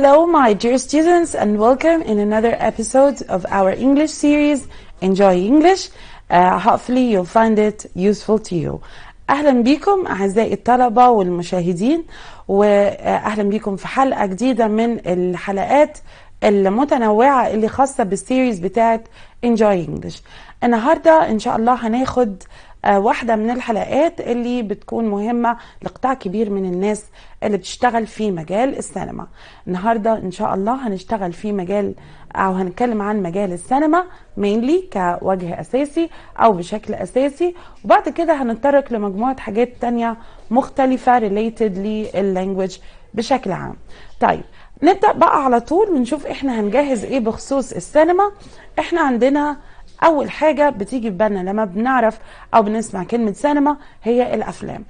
Hello, my dear students, and welcome in another episode of our English series, Enjoy English. Uh, hopefully, you'll find it useful to you. اهلا بيكم اعزائي الطلبه والمشاهدين واهلا بيكم في حلقه جديده من الحلقات المتنوعه اللي خاصه بالسيريز بتاعه Enjoy English. النهارده ان شاء الله هناخد آه، واحدة من الحلقات اللي بتكون مهمة لقطاع كبير من الناس اللي بتشتغل في مجال السينما النهاردة إن شاء الله هنشتغل في مجال أو هنتكلم عن مجال السينما مينلي كوجه أساسي أو بشكل أساسي وبعد كده هنتطرق لمجموعة حاجات تانية مختلفة ريليتد لللانجوج بشكل عام طيب نبدأ بقى على طول ونشوف احنا هنجهز ايه بخصوص السينما احنا عندنا اول حاجه بتيجي في بالنا لما بنعرف او بنسمع كلمه سينما هي الافلام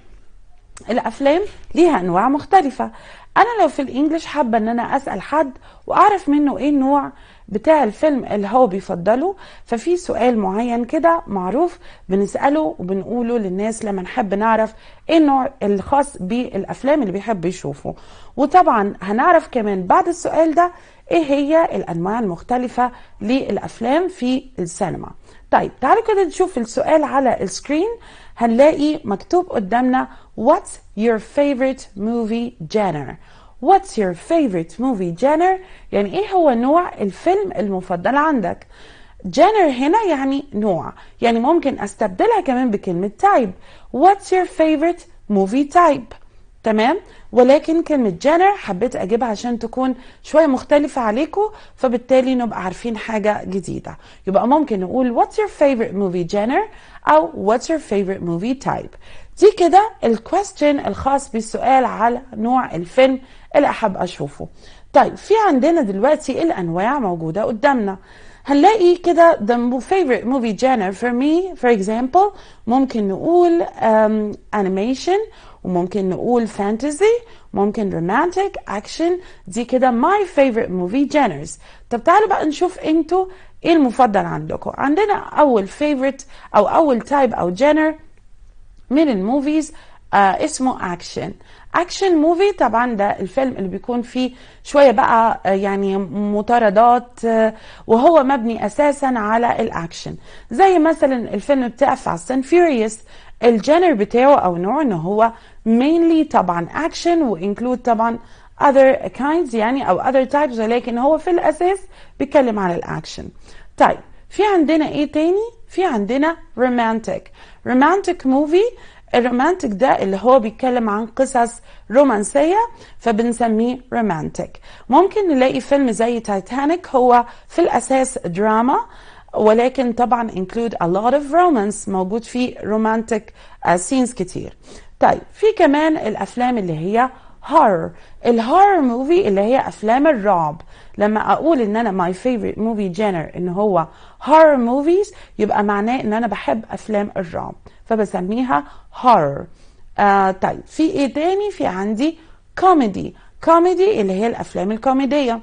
الافلام ليها انواع مختلفه انا لو في الانجليش حابه ان انا اسال حد واعرف منه ايه النوع بتاع الفيلم اللي هو بيفضله ففي سؤال معين كده معروف بنساله وبنقوله للناس لما نحب نعرف ايه النوع الخاص بالافلام اللي بيحب يشوفه وطبعا هنعرف كمان بعد السؤال ده ايه هي الانواع المختلفه للافلام في السينما طيب تعالوا كده نشوف السؤال على السكرين هنلاقي مكتوب قدامنا what's your favorite movie genre what's your favorite movie genre يعني ايه هو نوع الفيلم المفضل عندك جانر هنا يعني نوع يعني ممكن استبدلها كمان بكلمة type what's your favorite movie type تمام ولكن كلمة جنر حبيت أجيبها عشان تكون شوية مختلفة عليكم فبالتالي نبقى عارفين حاجة جديدة يبقى ممكن نقول what's your favorite movie genre أو what's your favorite movie type دي كده الكويستشن الخاص بالسؤال على نوع الفيلم اللي أحب أشوفه طيب في عندنا دلوقتي الأنواع موجودة قدامنا هنلاقي كده the favorite movie genre for me for example ممكن نقول um, animation وممكن نقول فانتزي ممكن رومانتك اكشن دي كده ماي فيفورت موفي جينرز طب تعالوا بقى نشوف انتوا ايه المفضل عندكم عندنا اول فيفورت او اول تايب او جينر من الموفيز آه اسمه اكشن اكشن موفي طبعا ده الفيلم اللي بيكون فيه شويه بقى آه، يعني مطاردات آه، وهو مبني اساسا على الاكشن زي مثلا الفيلم بتاع فاست اند فيوريوس الجنر بتاعه او نوعه ان هو mainly طبعا action وانكلود طبعا other kinds يعني او other types ولكن هو في الاساس بيتكلم على الاكشن طيب في عندنا ايه تاني في عندنا romantic romantic موفي الرومانتك ده اللي هو بيتكلم عن قصص رومانسية فبنسميه رومانتك ممكن نلاقي فيلم زي تايتانيك هو في الأساس دراما ولكن طبعا include a lot of romance موجود فيه romantic سينز uh, scenes كتير طيب في كمان الافلام اللي هي هارر الهارر موفي اللي هي افلام الرعب لما اقول ان انا ماي فيفورت موفي جينر ان هو هارر موفيز يبقى معناه ان انا بحب افلام الرعب فبسميها هارر آه طيب في ايه تاني في عندي كوميدي كوميدي اللي هي الافلام الكوميديه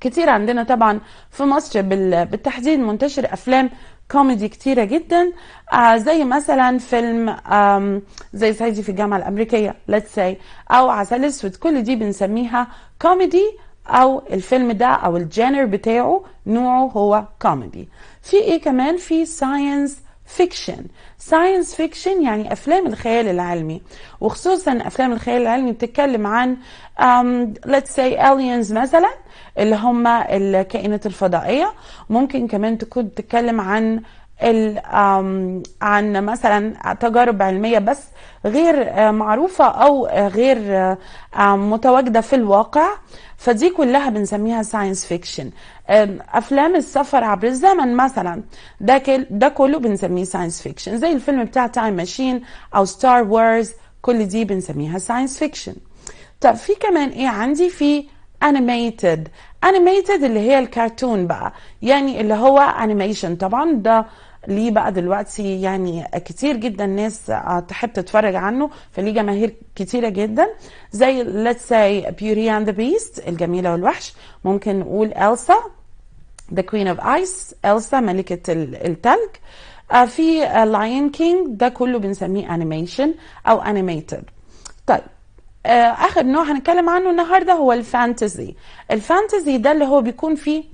كتير عندنا طبعا في مصر بالتحديد منتشر افلام كوميدي كتيره جدا آه زي مثلا فيلم زي صعيدي في الجامعه الامريكيه ليتس سي او عسل اسود كل دي بنسميها كوميدي او الفيلم ده او الجانر بتاعه نوعه هو كوميدي في ايه كمان في ساينس فيكشن ساينس فيكشن يعني افلام الخيال العلمي وخصوصا افلام الخيال العلمي بتتكلم عن ليتس سي الينز مثلا اللي هم الكائنات الفضائيه ممكن كمان تكون تتكلم عن عن مثلا تجارب علمية بس غير آه، معروفة أو غير آه، متواجدة في الواقع فدي كلها بنسميها ساينس فيكشن أفلام السفر عبر الزمن مثلا ده, ده كله بنسميه ساينس فيكشن زي الفيلم بتاع تايم ماشين أو ستار وورز كل دي بنسميها ساينس فيكشن طب في كمان إيه عندي في animated انيميتد اللي هي الكرتون بقى يعني اللي هو انيميشن طبعا ده ليه بقى دلوقتي يعني كتير جدا ناس تحب تتفرج عنه فليه جماهير كتيرة جدا زي let's say Beauty and the Beast الجميلة والوحش ممكن نقول ألسا The Queen of Ice ألسا ملكة التلج آه، في Lion King ده كله بنسميه animation أو animated طيب آه، اخر نوع هنتكلم عنه النهارده هو الفانتزي الفانتزي ده اللي هو بيكون فيه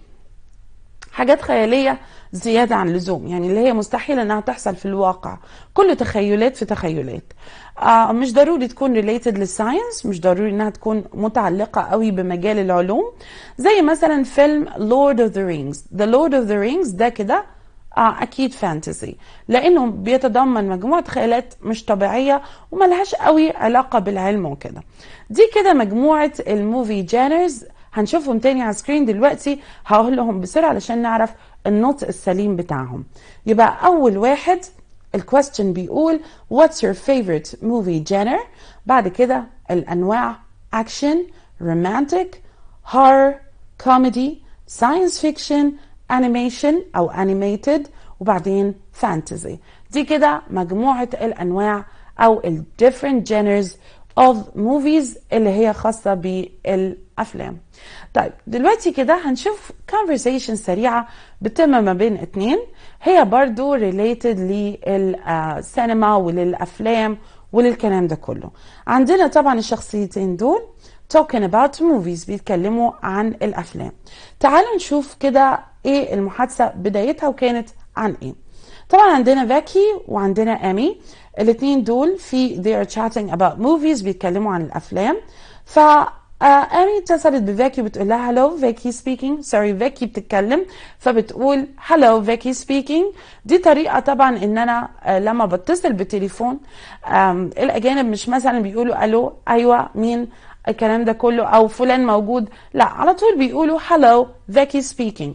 حاجات خياليه زياده عن اللزوم يعني اللي هي مستحيل انها تحصل في الواقع كله تخيلات في تخيلات آه مش ضروري تكون ريليتد للساينس مش ضروري انها تكون متعلقه قوي بمجال العلوم زي مثلا فيلم لورد اوف ذا رينجز ذا لورد اوف ذا رينجز ده كده اه اكيد فانتزي لانه بيتضمن مجموعه خيالات مش طبيعيه وملهاش قوي علاقه بالعلم وكده دي كده مجموعه الموفي جانرز هنشوفهم تاني على السكرين دلوقتي هقولهم بسرعه علشان نعرف النطق السليم بتاعهم يبقى اول واحد الكويستشن بيقول واتس يور فيفورت موفي جانر بعد كده الانواع اكشن رومانتك هار كوميدي ساينس فيكشن animation أو animated وبعدين fantasy دي كده مجموعة الأنواع أو ال different genres of movies اللي هي خاصة بالأفلام طيب دلوقتي كده هنشوف conversation سريعة بتم ما بين اتنين هي برضو related للسينما آه، وللأفلام وللكلام ده كله عندنا طبعا الشخصيتين دول talking about movies بيتكلموا عن الافلام تعالوا نشوف كده ايه المحادثه بدايتها وكانت عن ايه طبعا عندنا فاكي وعندنا امي الاثنين دول في they are chatting about movies بيتكلموا عن الافلام ف آه، امي اتصلت بفاكي بتقول لها هلو فاكي سبيكينج سوري فاكي بتتكلم فبتقول هلو فاكي سبيكينج دي طريقه طبعا ان انا آه، لما بتصل بالتليفون الاجانب مش مثلا بيقولوا الو ايوه مين الكلام ده كله او فلان موجود لا على طول بيقولوا هالو ذكي سبيكينج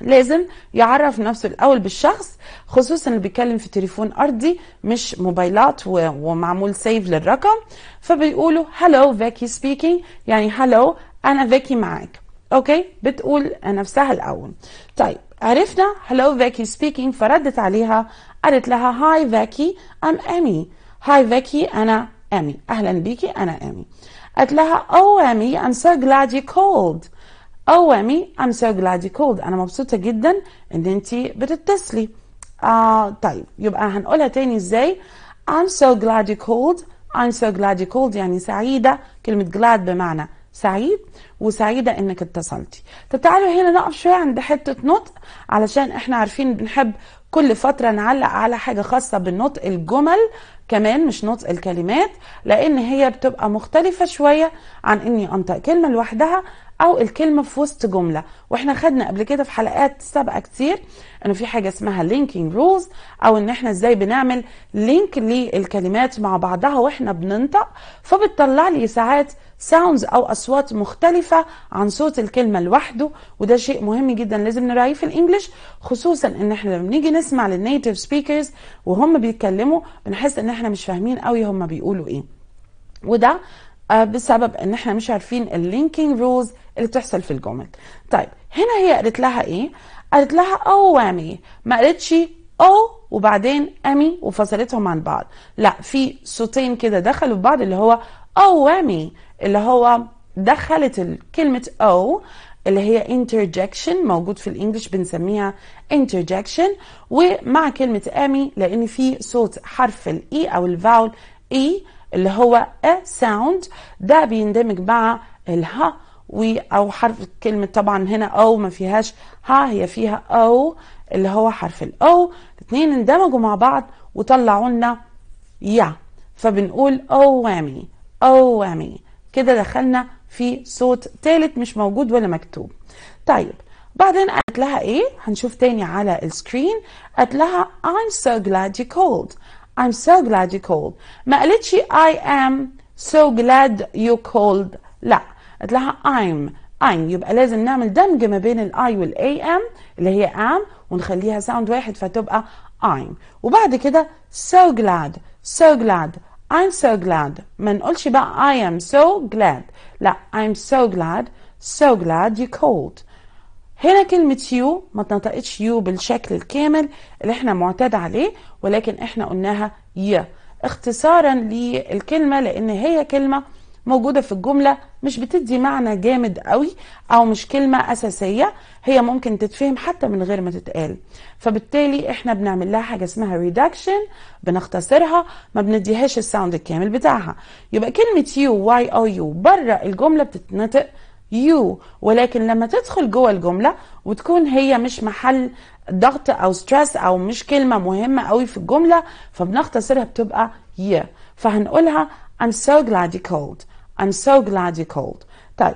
لازم يعرف نفسه الاول بالشخص خصوصا اللي بيتكلم في تليفون ارضي مش موبايلات ومعمول سيف للرقم فبيقولوا هلو فيكي سبيكينج يعني هلو انا فيكي معاك اوكي بتقول نفسها الاول طيب عرفنا هلو فيكي سبيكينج فردت عليها قالت لها هاي فيكي ام امي هاي فيكي انا امي اهلا بيكي انا امي قالت لها Oh Amy I'm so glad you called Oh Amy I'm so glad you called أنا مبسوطة جدا إن أنت بتتصلي آه طيب يبقى هنقولها تاني إزاي I'm so glad you called I'm so glad you called يعني سعيدة كلمة glad بمعنى سعيد وسعيدة انك اتصلتي طب تعالوا هنا نقف شوية عند حتة نطق علشان احنا عارفين بنحب كل فتره نعلق على حاجه خاصه بنطق الجمل كمان مش نطق الكلمات لان هي بتبقى مختلفه شويه عن اني انطق كلمه لوحدها او الكلمه في وسط جمله واحنا خدنا قبل كده في حلقات سابقه كتير انه في حاجه اسمها لينكينج رولز او ان احنا ازاي بنعمل لينك للكلمات مع بعضها واحنا بننطق فبتطلع لي ساعات ساوندز او اصوات مختلفه عن صوت الكلمه لوحده وده شيء مهم جدا لازم نراعيه في الانجليش خصوصا ان احنا لما بنيجي نسمع للنيتيف سبيكرز وهم بيتكلموا بنحس ان احنا مش فاهمين قوي هم بيقولوا ايه وده آه، بسبب ان احنا مش عارفين اللينكينج رولز اللي بتحصل في الجمل طيب هنا هي قالت لها ايه قالت لها او وامي ما قالتش او وبعدين امي وفصلتهم عن بعض لا في صوتين كده دخلوا في بعض اللي هو او وامي اللي هو دخلت كلمة او اللي هي interjection موجود في الانجليش بنسميها interjection ومع كلمة امي لان في صوت حرف الاي e او الفاول اي e، اللي هو a sound ده بيندمج مع الها او حرف كلمة طبعا هنا او ما فيهاش ها هي فيها او اللي هو حرف الاو الاثنين اندمجوا مع بعض وطلعوا لنا يا فبنقول أو أو وامي كده دخلنا في صوت ثالث مش موجود ولا مكتوب طيب بعدين قالت لها ايه هنشوف تاني على السكرين قالت لها I'm so glad you called I'm so glad you called ما قالتش I am so glad you called لا قالت لها I'm I'm يبقى لازم نعمل دمج ما بين الاي والاي ام اللي هي ام ونخليها ساوند واحد فتبقى I'm وبعد كده so glad so glad I'm so glad ما نقولش بقى I am so glad لا I'm so glad so glad you called هنا كلمة you ما تنطقتش you بالشكل الكامل اللي احنا معتاد عليه ولكن احنا قلناها ي اختصارا للكلمة لان هي كلمة موجودة في الجملة مش بتدي معنى جامد قوي أو مش كلمة أساسية هي ممكن تتفهم حتى من غير ما تتقال فبالتالي احنا بنعمل لها حاجة اسمها ريدكشن بنختصرها ما بنديهاش الساوند الكامل بتاعها يبقى كلمة يو واي او يو بره الجملة بتتنطق يو ولكن لما تدخل جوه الجملة وتكون هي مش محل ضغط او ستريس او مش كلمة مهمة قوي في الجملة فبنختصرها بتبقى ي فهنقولها I'm so glad you called I'm so glad you called طيب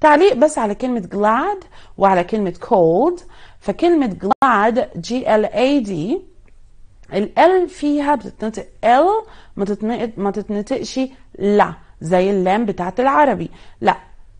تعليق بس على كلمة glad وعلى كلمة cold فكلمة glad G L A D ال فيها بتتنطق ال ما ما تتنطقش لا زي اللام بتاعت العربي لا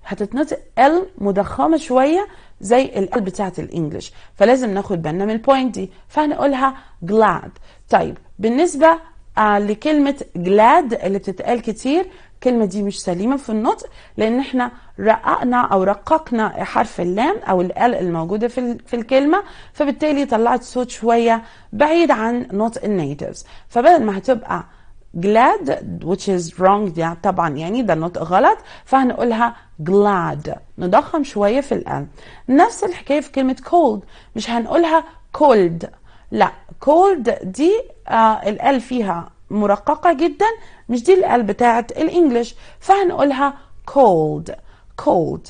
هتتنطق ال مضخمه شويه زي ال بتاعت الانجليش فلازم ناخد بالنا من البوينت دي فهنقولها glad طيب بالنسبه آه لكلمه glad اللي بتتقال كتير الكلمه دي مش سليمه في النطق لان احنا رققنا او رققنا حرف اللام او الال الموجوده في في الكلمه فبالتالي طلعت صوت شويه بعيد عن نطق النيتيفز فبدل ما هتبقى glad which is wrong ده طبعا يعني ده النطق غلط فهنقولها glad نضخم شوية في الال نفس الحكاية في كلمة cold مش هنقولها cold لا cold دي آه الآل فيها مرققة جدا مش دي الال بتاعة الانجليش فهنقولها cold cold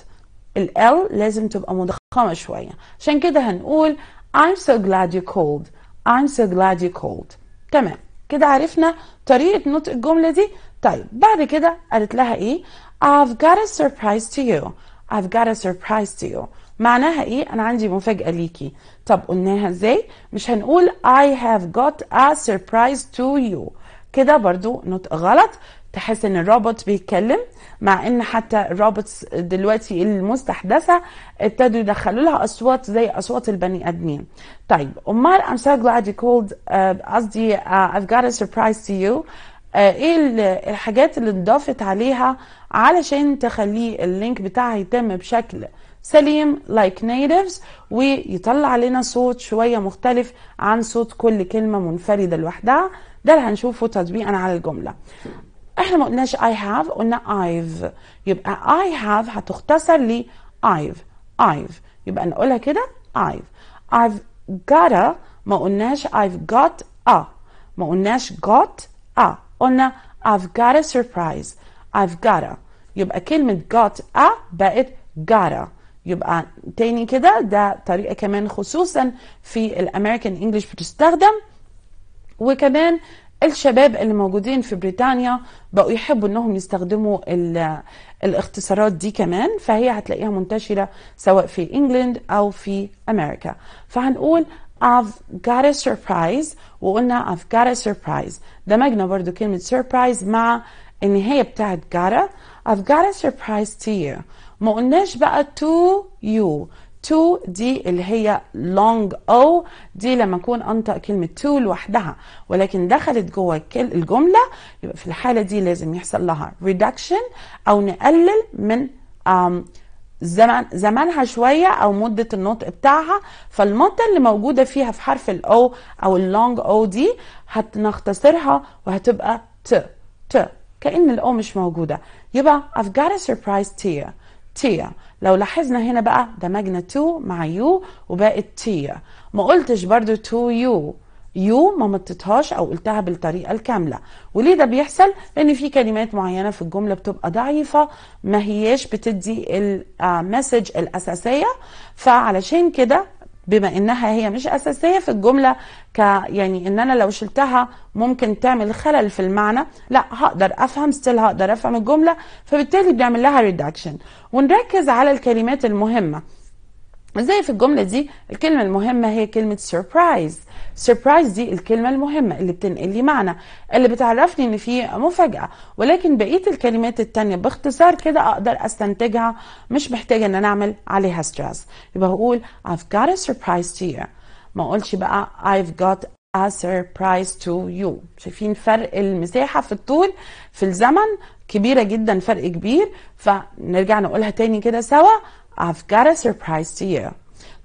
ال لازم تبقى مضخمة شوية عشان كده هنقول I'm so glad you called I'm so glad you called تمام كده عرفنا طريقة نطق الجملة دي طيب بعد كده قالت لها ايه I've got a surprise to you I've got a surprise to you معناها ايه انا عندي مفاجأة ليكي طب قلناها ازاي مش هنقول I have got a surprise to you كده برضو نطق غلط تحس ان الروبوت بيتكلم مع ان حتى الروبوتس دلوقتي المستحدثه ابتدوا يدخلوا لها اصوات زي اصوات البني ادمين طيب امال I'm so glad you called آه، قصدي uh, uh, I've got a surprise to you uh, ايه الحاجات اللي انضافت عليها علشان تخليه اللينك بتاعها يتم بشكل سليم like natives ويطلع لنا صوت شويه مختلف عن صوت كل كلمه منفرده لوحدها ده اللي هنشوفه تطبيقا على الجمله احنا ما قلناش I have قلنا I've يبقى I have هتختصر ل I've I've يبقى نقولها كده I've I've got a ما قلناش I've got a ما قلناش got a قلنا I've got a surprise I've got a يبقى كلمة got a بقت got a يبقى تاني كده ده طريقة كمان خصوصا في الامريكان انجلش بتستخدم وكمان الشباب اللي موجودين في بريطانيا بقوا يحبوا انهم يستخدموا الاختصارات دي كمان فهي هتلاقيها منتشرة سواء في انجلند او في امريكا فهنقول I've got a surprise وقلنا I've got a surprise دمجنا برضو كلمة surprise مع النهاية بتاعت a I've got a surprise to you ما قلناش بقى to you تو دي اللي هي لونج او دي لما اكون انطق كلمه تو لوحدها ولكن دخلت جوه الجمله يبقى في الحاله دي لازم يحصل لها ريدكشن او نقلل من زمان زمانها شويه او مده النطق بتاعها فالمده اللي موجوده فيها في حرف الاو او اللونج او دي هنختصرها وهتبقى ت ت كأن الأو مش موجودة يبقى I've got a surprise to you تيا لو لاحظنا هنا بقى دمجنا تو مع يو وبقت تيا ما قلتش برضو تو يو يو ما مطيتهاش او قلتها بالطريقه الكامله وليه ده بيحصل لان في كلمات معينه في الجمله بتبقى ضعيفه ما هياش بتدي المسج آه، الاساسيه فعلشان كده بما انها هي مش اساسيه في الجمله ك يعني ان انا لو شلتها ممكن تعمل خلل في المعنى لا هقدر افهم ستيل هقدر افهم الجمله فبالتالي بنعمل لها ريدكشن ونركز على الكلمات المهمه زي في الجمله دي الكلمه المهمه هي كلمه سربرايز سربرايز دي الكلمة المهمة اللي بتنقل لي معنى اللي بتعرفني ان في مفاجأة ولكن بقية الكلمات التانية باختصار كده اقدر استنتجها مش محتاجة ان انا اعمل عليها ستريس يبقى هقول I've got a surprise to you ما اقولش بقى I've got a surprise to you شايفين فرق المساحة في الطول في الزمن كبيرة جدا فرق كبير فنرجع نقولها تاني كده سوا I've got a surprise to you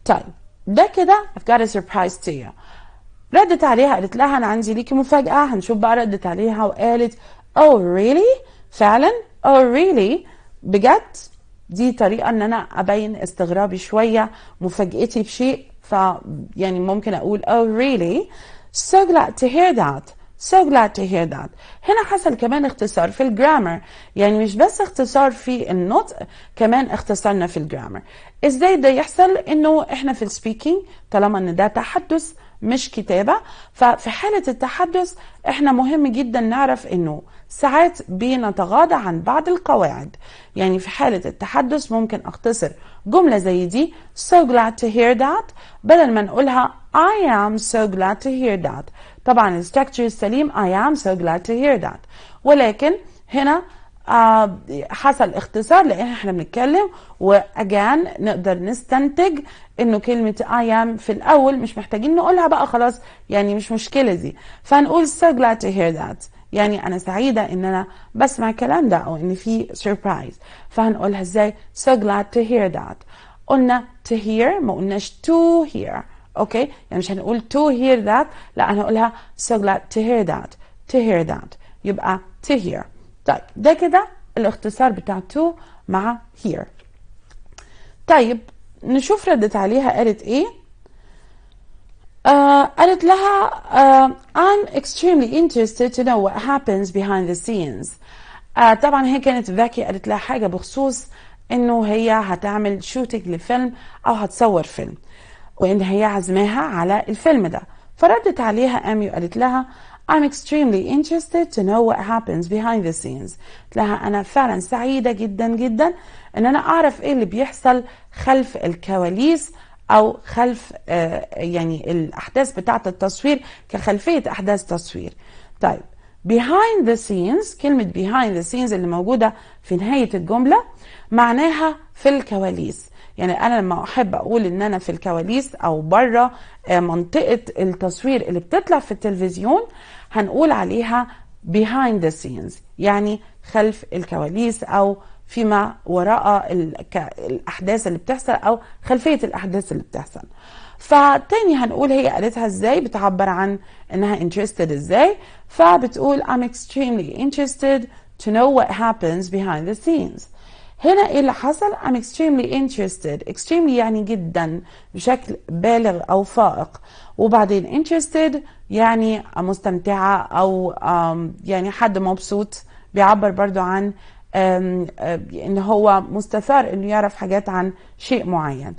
طيب ده كده I've got a surprise to you ردت عليها قالت لها أنا عندي ليكي مفاجأة هنشوف بقى ردت عليها وقالت oh really فعلا oh really بجد دي طريقة ان انا ابين استغرابي شوية مفاجأتي بشيء ف يعني ممكن اقول oh really so glad to hear that so glad to hear that هنا حصل كمان اختصار في الجرامر يعني مش بس اختصار في النطق كمان اختصرنا في الجرامر ازاي ده يحصل انه احنا في السبيكينج طالما ان ده تحدث مش كتابه ففي حاله التحدث احنا مهم جدا نعرف انه ساعات بنتغاضى عن بعض القواعد يعني في حاله التحدث ممكن اختصر جمله زي دي so glad to hear that بدل ما نقولها I am so glad to hear that طبعا structure السليم I am so glad to hear that ولكن هنا آه حصل اختصار لان احنا بنتكلم واجان نقدر نستنتج انه كلمه اي ام في الاول مش محتاجين نقولها بقى خلاص يعني مش مشكله دي فنقول so glad to hear that يعني انا سعيده ان انا بسمع الكلام ده او ان في سربرايز فهنقولها ازاي so glad to hear that قلنا to hear ما قلناش to hear اوكي يعني مش هنقول to hear that لا انا هقولها so glad to hear that to hear that يبقى to hear طيب ده كده الاختصار بتاع تو مع هير طيب نشوف ردت عليها قالت ايه آه قالت لها آه I'm extremely interested to know what happens behind the scenes آه طبعا هي كانت ذكي قالت لها حاجة بخصوص انه هي هتعمل شوتنج لفيلم او هتصور فيلم وان هي عزمها على الفيلم ده فردت عليها امي وقالت لها I'm extremely interested to know what happens behind the scenes لها أنا فعلا سعيدة جدا جدا إن أنا أعرف إيه اللي بيحصل خلف الكواليس أو خلف آه يعني الأحداث بتاعة التصوير كخلفية أحداث تصوير طيب behind the scenes كلمة behind the scenes اللي موجودة في نهاية الجملة معناها في الكواليس يعني أنا لما أحب أقول إن أنا في الكواليس أو بره آه، منطقة التصوير اللي بتطلع في التلفزيون هنقول عليها behind the scenes يعني خلف الكواليس او فيما وراء الاحداث اللي بتحصل او خلفيه الاحداث اللي بتحصل فتاني هنقول هي قالتها ازاي بتعبر عن انها interested ازاي فبتقول I'm extremely interested to know what happens behind the scenes هنا ايه اللي حصل I'm extremely interested extremely يعني جدا بشكل بالغ او فائق وبعدين interested يعني مستمتعة او يعني حد مبسوط بيعبر برضو عن ان هو مستثار انه يعرف حاجات عن شيء معين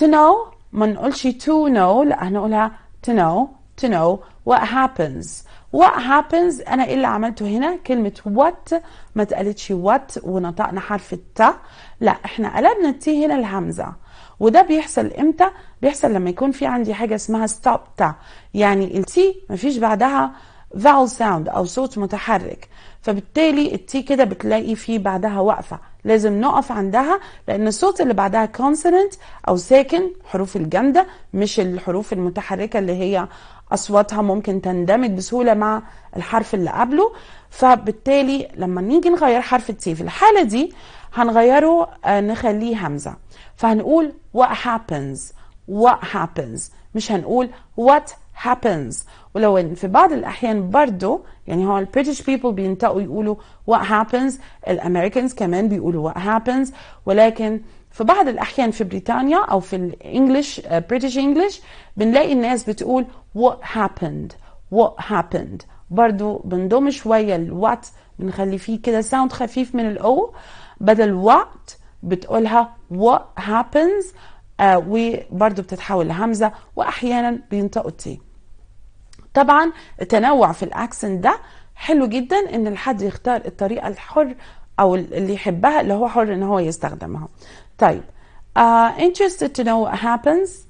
to know ما نقولش to know لا هنقولها to know to know what happens what happens انا ايه اللي عملته هنا كلمه what ما اتقالتش what ونطقنا حرف التا لا احنا قلبنا التي هنا الهمزه وده بيحصل امتى بيحصل لما يكون في عندي حاجه اسمها ستوب تا يعني التي ما فيش بعدها vowel sound او صوت متحرك فبالتالي التي كده بتلاقي فيه بعدها وقفه لازم نقف عندها لان الصوت اللي بعدها consonant او ساكن حروف الجامده مش الحروف المتحركه اللي هي اصواتها ممكن تندمج بسهوله مع الحرف اللي قبله فبالتالي لما نيجي نغير حرف التي في الحاله دي هنغيره آه، نخليه همزه فهنقول what happens what happens مش هنقول what happens ولو ان في بعض الاحيان برضه يعني هو البريتش بيبل بينطقوا يقولوا what happens الامريكانز كمان بيقولوا what happens ولكن في بعض الاحيان في بريطانيا او في الانجليش بريتش انجليش بنلاقي الناس بتقول what happened what happened برضو بنضم شويه الوات بنخلي فيه كده ساوند خفيف من الاو بدل وات بتقولها what happens آه وبرضو بتتحول لهمزه واحيانا بينطقوا تي طبعا التنوع في الاكسنت ده حلو جدا ان الحد يختار الطريقه الحر او اللي يحبها اللي هو حر ان هو يستخدمها طيب uh, interested to know what happens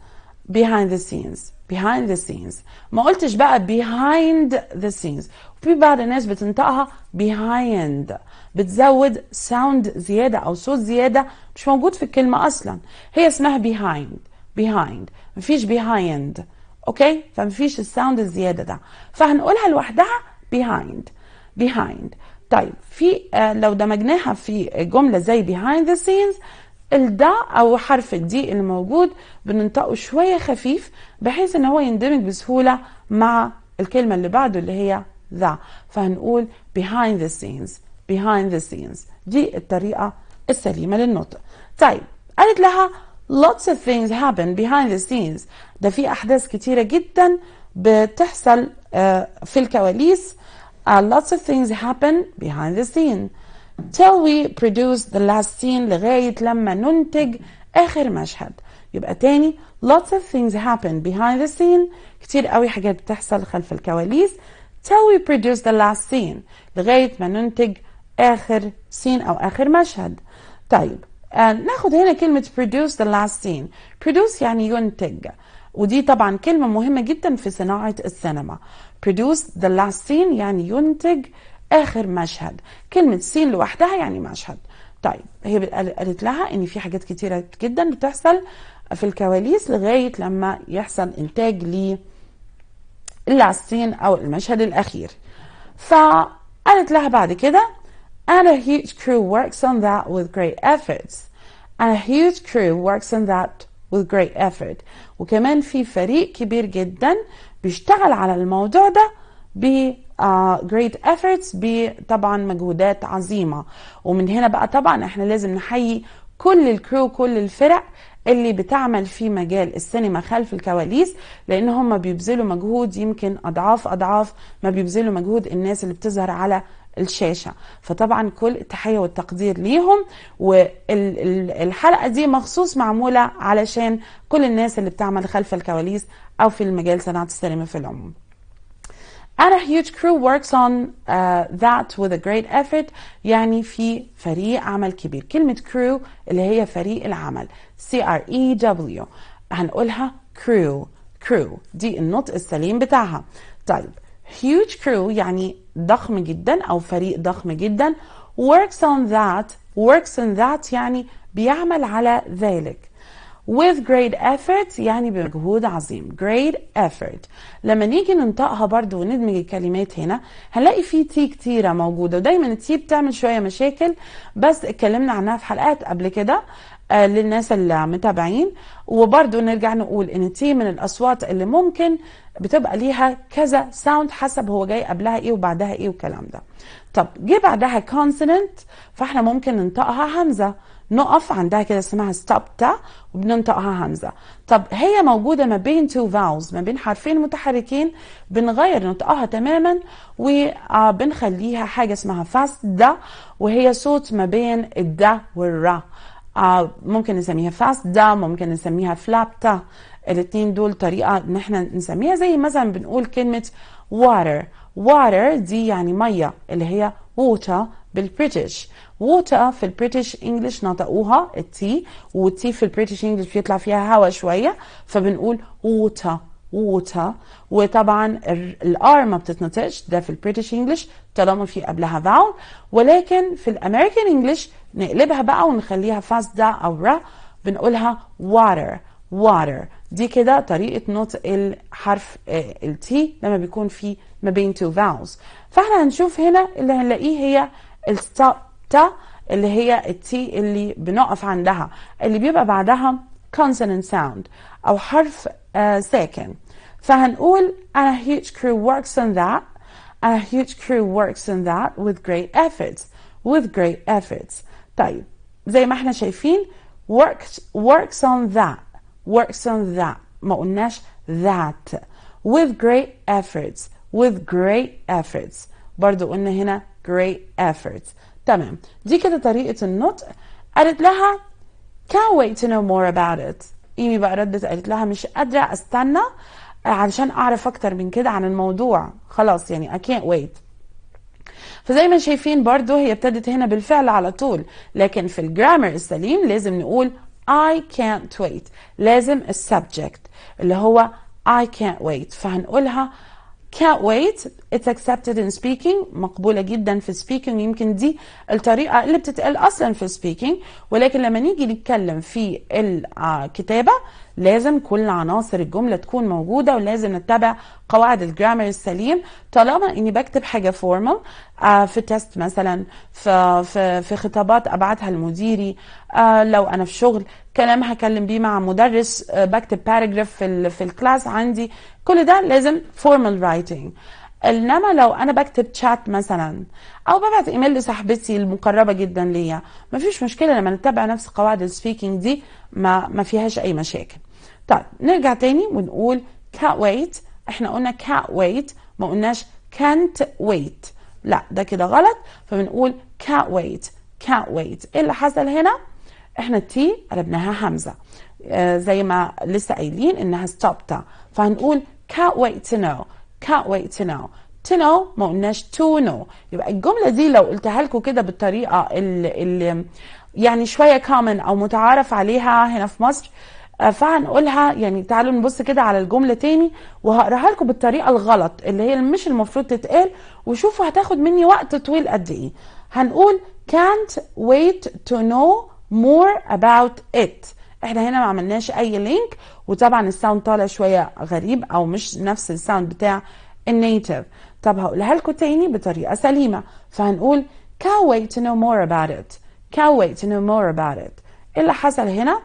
behind the scenes behind the scenes ما قلتش بقى behind the scenes في بعض الناس بتنطقها behind بتزود sound زيادة أو صوت زيادة مش موجود في الكلمة أصلا هي اسمها behind behind مفيش behind أوكي فمفيش الساوند الزيادة ده فهنقولها لوحدها behind behind طيب في uh, لو دمجناها في جملة زي behind the scenes الدا او حرف الدي الموجود بننطقه شويه خفيف بحيث ان هو يندمج بسهوله مع الكلمه اللي بعده اللي هي ذا فهنقول behind the scenes behind the scenes دي الطريقه السليمه للنطق طيب قالت لها lots of things happen behind the scenes ده في احداث كتيره جدا بتحصل آه، في الكواليس آه، lots of things happen behind the scene till we produce the last scene لغاية لما ننتج آخر مشهد يبقى تاني lots of things happen behind the scene كتير قوي حاجات بتحصل خلف الكواليس till we produce the last scene لغاية ما ننتج آخر scene أو آخر مشهد طيب آه، ناخد هنا كلمة produce the last scene produce يعني ينتج ودي طبعا كلمة مهمة جدا في صناعة السينما produce the last scene يعني ينتج اخر مشهد كلمه سين لوحدها يعني مشهد طيب هي قالت لها ان في حاجات كتيره جدا بتحصل في الكواليس لغايه لما يحصل انتاج ل العصين او المشهد الاخير فقالت لها بعد كده and a huge crew works on that with great efforts and a huge crew works on that with great effort وكمان في فريق كبير جدا بيشتغل على الموضوع ده uh, great efforts بطبعا مجهودات عظيمه ومن هنا بقى طبعا احنا لازم نحيي كل الكرو كل الفرق اللي بتعمل في مجال السينما خلف الكواليس لان هم بيبذلوا مجهود يمكن اضعاف اضعاف ما بيبذلوا مجهود الناس اللي بتظهر على الشاشه فطبعا كل التحيه والتقدير ليهم والحلقه دي مخصوص معموله علشان كل الناس اللي بتعمل خلف الكواليس او في المجال صناعه السينما في العموم And a huge crew works on uh, that with a great effort يعني في فريق عمل كبير كلمة crew اللي هي فريق العمل C-R-E-W هنقولها crew crew دي النطق السليم بتاعها طيب huge crew يعني ضخم جدا أو فريق ضخم جدا works on that works on that يعني بيعمل على ذلك with great effort يعني بمجهود عظيم great effort لما نيجي ننطقها برضو وندمج الكلمات هنا هنلاقي في تي كتيرة موجودة ودايما التي بتعمل شوية مشاكل بس اتكلمنا عنها في حلقات قبل كده آه، للناس اللي متابعين وبرضو نرجع نقول ان تي من الاصوات اللي ممكن بتبقى ليها كذا ساوند حسب هو جاي قبلها ايه وبعدها ايه والكلام ده طب جه بعدها consonant فاحنا ممكن ننطقها همزه نقف عندها كده اسمها ستوب تا وبننطقها همزه طب هي موجوده ما بين تو فاوز ما بين حرفين متحركين بنغير نطقها تماما وبنخليها آه، حاجه اسمها فاست دا وهي صوت ما بين الدا والرا آه، ممكن نسميها فاست دا ممكن نسميها فلاب تا الاتنين دول طريقه ان احنا نسميها زي مثلا بنقول كلمه water water دي يعني ميه اللي هي water بالبريتش ووتر في البريتش انجلش نطقوها التي والتي في البريتش انجلش بيطلع فيها هوا شويه فبنقول ووتر ووتر وطبعا الار ما بتتنطقش ده في البريتش انجلش طالما في قبلها فاول ولكن في الامريكان انجلش نقلبها بقى ونخليها ده او را بنقولها water water دي كده طريقة نطق الحرف التي آه، لما بيكون في ما بين تو فاولز فاحنا هنشوف هنا اللي هنلاقيه هي التا اللي هي التي اللي بنقف عندها اللي بيبقى بعدها consonant sound أو حرف آه ساكن فهنقول a huge crew works on that a huge crew works on that with great efforts with great efforts طيب زي ما احنا شايفين works works on that works on that ما قلناش that with great efforts with great efforts برضو قلنا هنا great efforts تمام دي كده طريقة النطق قالت لها can't wait to know more about it ايمي بقى ردت قالت لها مش قادرة استنى علشان اعرف اكتر من كده عن الموضوع خلاص يعني I can't wait فزي ما شايفين برضو هي ابتدت هنا بالفعل على طول لكن في الجرامر السليم لازم نقول I can't wait لازم السبجكت اللي هو I can't wait فهنقولها can't wait it's accepted in speaking مقبولة جدا في speaking يمكن دي الطريقة اللي بتتقال أصلا في speaking ولكن لما نيجي نتكلم في الكتابة لازم كل عناصر الجمله تكون موجوده ولازم نتبع قواعد الجرامر السليم طالما اني بكتب حاجه فورمال آه، في تيست مثلا في في, في خطابات ابعتها لمديري آه، لو انا في شغل كلام هكلم بيه مع مدرس آه، بكتب باراجراف في في الكلاس عندي كل ده لازم فورمال رايتنج انما لو انا بكتب شات مثلا او ببعت ايميل لصاحبتي المقربه جدا ليا مفيش مشكله لما نتبع نفس قواعد السبيكينج دي ما ما فيهاش اي مشاكل طيب نرجع تاني ونقول can't wait احنا قلنا can't wait ما قلناش can't wait لا ده كده غلط فبنقول can't wait can't wait ايه اللي حصل هنا احنا التي قلبناها همزه آه زي ما لسه قايلين انها ستوب تا فهنقول can't wait to know can't wait to know to know ما قلناش to know يبقى الجمله دي لو قلتها لكم كده بالطريقه اللي, اللي يعني شويه كومن او متعارف عليها هنا في مصر آه، فهنقولها يعني تعالوا نبص كده على الجمله تاني وهقراها لكم بالطريقه الغلط اللي هي مش المفروض تتقال وشوفوا هتاخد مني وقت طويل قد ايه هنقول can't wait to know more about it احنا هنا ما عملناش اي لينك وطبعا الساوند طالع شويه غريب او مش نفس الساوند بتاع النيتف طب هقولها لكم تاني بطريقه سليمه فهنقول can't wait to know more about it can't wait to know more about it إيه اللي حصل هنا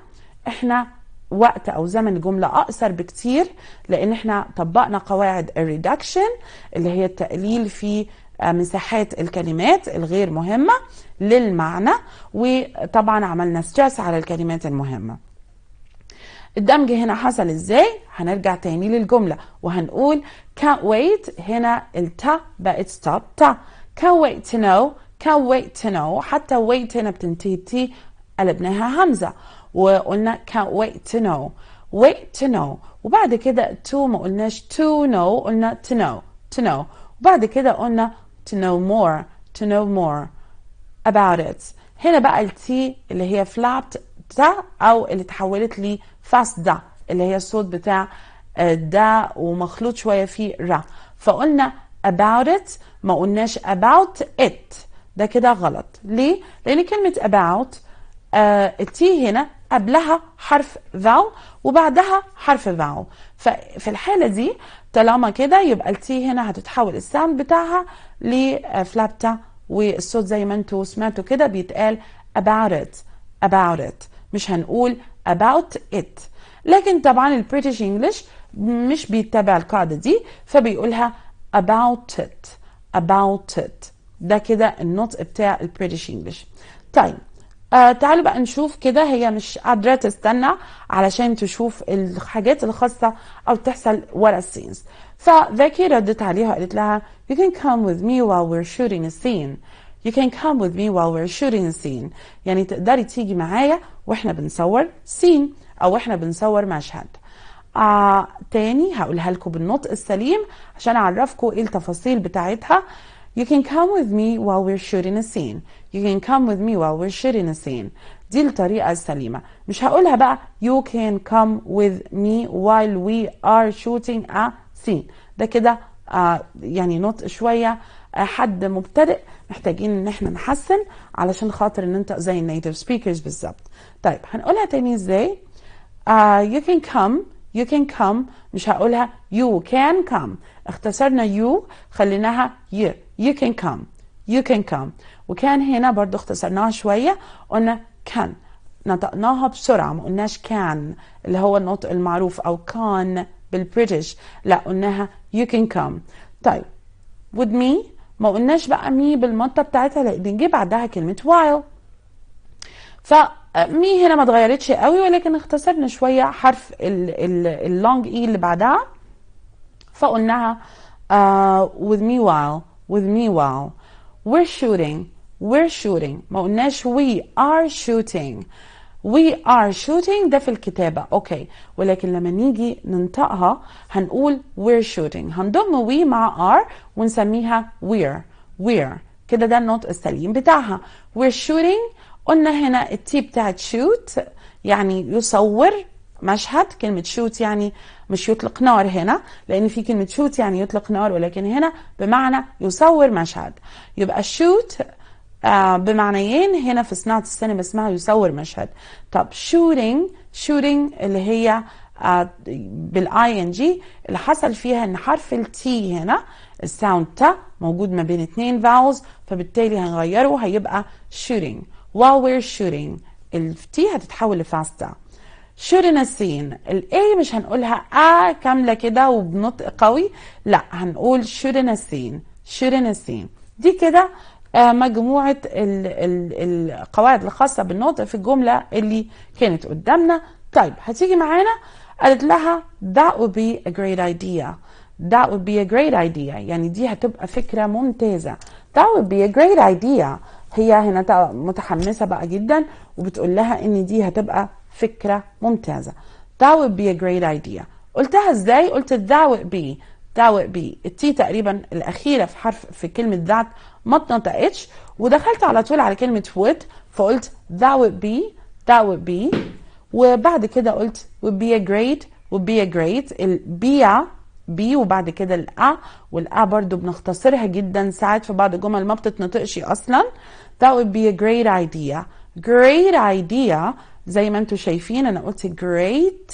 احنا وقت او زمن الجمله اقصر بكتير لان احنا طبقنا قواعد الريدكشن اللي هي التقليل في آه، مساحات الكلمات الغير مهمه للمعنى وطبعا عملنا ستريس على الكلمات المهمه الدمج هنا حصل ازاي هنرجع تاني للجمله وهنقول can't wait هنا التا بقت stop تا can't wait to know can't wait to know حتى wait هنا بتنتهي تي قلبناها همزه وقلنا can't wait to know wait to know وبعد كده to ما قلناش to know قلنا to know to know وبعد كده قلنا to know more to know more about it هنا بقى التي اللي هي flapped ده او اللي تحولت لي fast ده اللي هي الصوت بتاع آه، ده ومخلوط شويه في را فقلنا about it ما قلناش about it ده كده غلط ليه؟ لان كلمه about آه، التي هنا قبلها حرف ذاو وبعدها حرف ذاو ففي الحالة دي طالما كده يبقى التي هنا هتتحول الساوند بتاعها لفلابتا والصوت زي ما انتوا سمعتوا كده بيتقال about it about it مش هنقول about it لكن طبعا البريتش انجلش مش بيتبع القاعدة دي فبيقولها about it about it ده كده النطق بتاع البريتش انجلش طيب آه تعالوا بقى نشوف كده هي مش قادره تستنى علشان تشوف الحاجات الخاصه او تحصل ورا السينز فذكي ردت عليها قالت لها you can come with me while we're shooting a scene you can come with me while we're shooting a scene يعني تقدري تيجي معايا واحنا بنصور سين او احنا بنصور مشهد آه تاني هقولها لكم بالنطق السليم عشان اعرفكم ايه التفاصيل بتاعتها You can come with me while we're shooting a scene. You can come with me while we're shooting a scene. دي الطريقة السليمة. مش هقولها بقى you can come with me while we are shooting a scene. ده كده آه يعني نطق شوية آه حد مبتدئ محتاجين ان احنا نحسن علشان خاطر ان انت زي النيتف سبيكرز بالظبط. طيب هنقولها تاني ازاي؟ uh, you can come you can come مش هقولها you can come اختصرنا you خليناها you you can come you can come وكان هنا برضو اختصرناها شوية قلنا can نطقناها بسرعة ما قلناش can اللي هو النطق المعروف أو كان بالبريتش لا قلناها you can come طيب with me ما قلناش بقى مي بالمطة بتاعتها لأن جه بعدها كلمة while مي هنا ما اتغيرتش قوي ولكن اختصرنا شوية حرف اللونج اي e اللي بعدها فقلناها uh, with me while with me meanwhile we're shooting we're shooting ما قلناش we are shooting we are shooting ده في الكتابة اوكي ولكن لما نيجي ننطقها هنقول we're shooting هنضم we مع are ونسميها we're we're كده ده النطق السليم بتاعها we're shooting قلنا هنا التي بتاعت shoot يعني يصور مشهد كلمة شوت يعني مش يطلق نار هنا لأن في كلمة شوت يعني يطلق نار ولكن هنا بمعنى يصور مشهد يبقى شوت آه بمعنيين هنا في صناعة السينما اسمها يصور مشهد طب شوتينج شوتينج اللي هي آه بالاي ان جي اللي حصل فيها ان حرف التي هنا الساوند تا موجود ما بين اتنين فاولز فبالتالي هنغيره هيبقى شوتينج while we're shooting التي هتتحول لفاستا شورنا السين الاي مش هنقولها ا آه كامله كده وبنطق قوي لا هنقول شورنا السين شورنا السين دي كده آه، مجموعه القواعد الخاصه بالنطق في الجمله اللي كانت قدامنا طيب هتيجي معانا قالت لها that would be a great idea that would be a great idea يعني دي هتبقى فكرة ممتازة that would be a great idea هي هنا متحمسة بقى جدا وبتقول لها ان دي هتبقى فكرة ممتازة that would be a great idea قلتها ازاي قلت that would be that would be التي تقريبا الأخيرة في حرف في كلمة that ما اتنطقتش ودخلت على طول على كلمة would فقلت that would be that would be وبعد كده قلت would be a great would be a great البيع بي وبعد كده الأ والأ برضو بنختصرها جدا ساعات في بعض الجمل ما بتتنطقش أصلا that would be a great idea great idea زي ما انتم شايفين انا قلت جريت